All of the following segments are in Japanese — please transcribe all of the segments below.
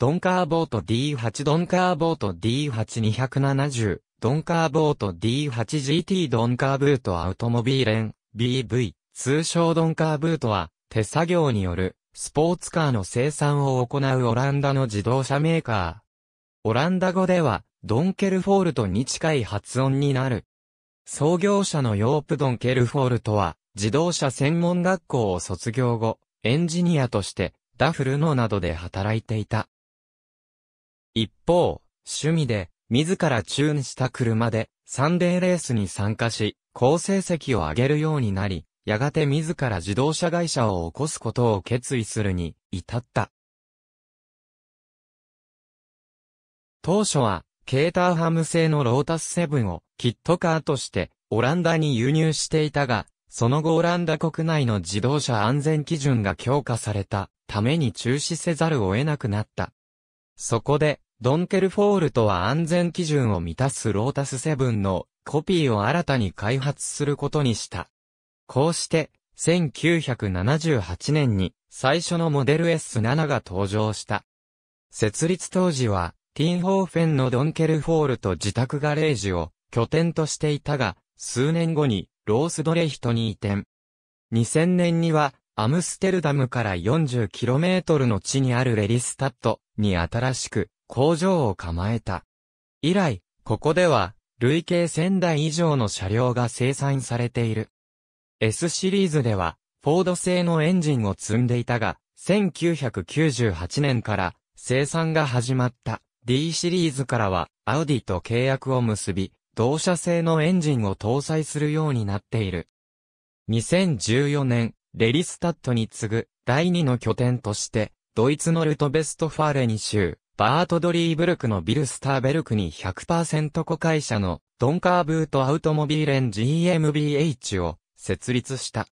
ドンカーボート D8 ドンカーボート D8270 ドンカーボート D8GT ドンカーブートアウトモビーレン BV 通称ドンカーブートは手作業によるスポーツカーの生産を行うオランダの自動車メーカー。オランダ語ではドンケルフォールトに近い発音になる。創業者のヨープドンケルフォールトは自動車専門学校を卒業後エンジニアとしてダフルノなどで働いていた。一方、趣味で、自らチューンした車で、サンデーレースに参加し、好成績を上げるようになり、やがて自ら自動車会社を起こすことを決意するに、至った。当初は、ケーターハム製のロータスセブンをキットカーとしてオランダに輸入していたが、その後オランダ国内の自動車安全基準が強化されたために中止せざるを得なくなった。そこでドンケルフォールトは安全基準を満たすロータス7のコピーを新たに開発することにした。こうして、1978年に最初のモデル S7 が登場した。設立当時は、ティンホーフェンのドンケルフォールと自宅ガレージを拠点としていたが、数年後にロースドレヒトに移転。2000年には、アムステルダムから 40km の地にあるレリスタットに新しく工場を構えた。以来、ここでは、累計1000台以上の車両が生産されている。S シリーズでは、フォード製のエンジンを積んでいたが、1998年から生産が始まった D シリーズからは、アウディと契約を結び、同社製のエンジンを搭載するようになっている。2014年、レリスタットに次ぐ第2の拠点として、ドイツのルトベストファーレに州、バートドリーブルクのビルスターベルクに100%子会社のドンカーブートアウトモビーレン GmbH を設立した。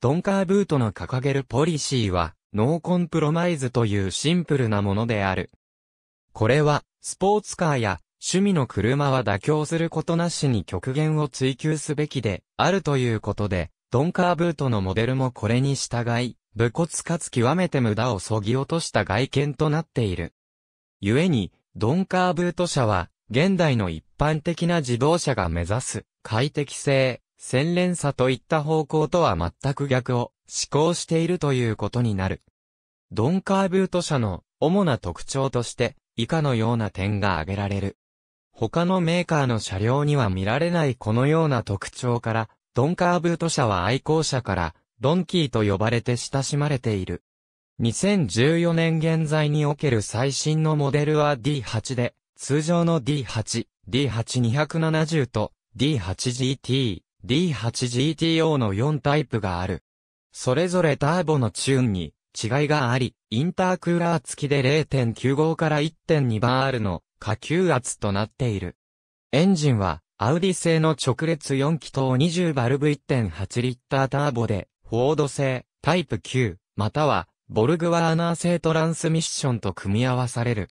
ドンカーブートの掲げるポリシーは、ノーコンプロマイズというシンプルなものである。これは、スポーツカーや趣味の車は妥協することなしに極限を追求すべきであるということで、ドンカーブートのモデルもこれに従い、武骨かつ極めて無駄を削ぎ落とした外見となっている。故に、ドンカーブート車は、現代の一般的な自動車が目指す、快適性、洗練さといった方向とは全く逆を、思考しているということになる。ドンカーブート車の主な特徴として、以下のような点が挙げられる。他のメーカーの車両には見られないこのような特徴から、ドンカーブート車は愛好者から、ドンキーと呼ばれて親しまれている。2014年現在における最新のモデルは D8 で、通常の D8、D8270 と D8GT、D8GTO の4タイプがある。それぞれターボのチューンに違いがあり、インタークーラー付きで0.95から1.2バールの下級圧となっている。エンジンは、アウディ製の直列4気筒20バルブ1.8リッターターボで、フォード製、タイプ9、またはボルグワーナー製トランスミッションと組み合わされる。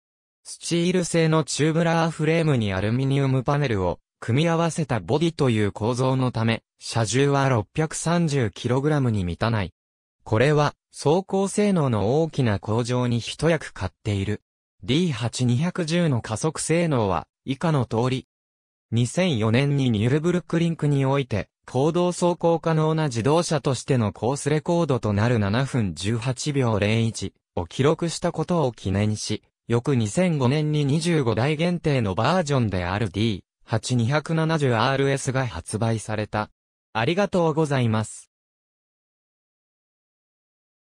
スチール製のチューブラーフレームにアルミニウムパネルを組み合わせたボディという構造のため、車重は 630kg に満たない。これは走行性能の大きな向上に一役買っている。D8210 の加速性能は以下の通り。2004年にニュルブルクリンクにおいて行動走行可能な自動車としてのコースレコードとなる7分18秒01を記録したことを記念し、翌2005年に25台限定のバージョンである D8270RS が発売された。ありがとうございます。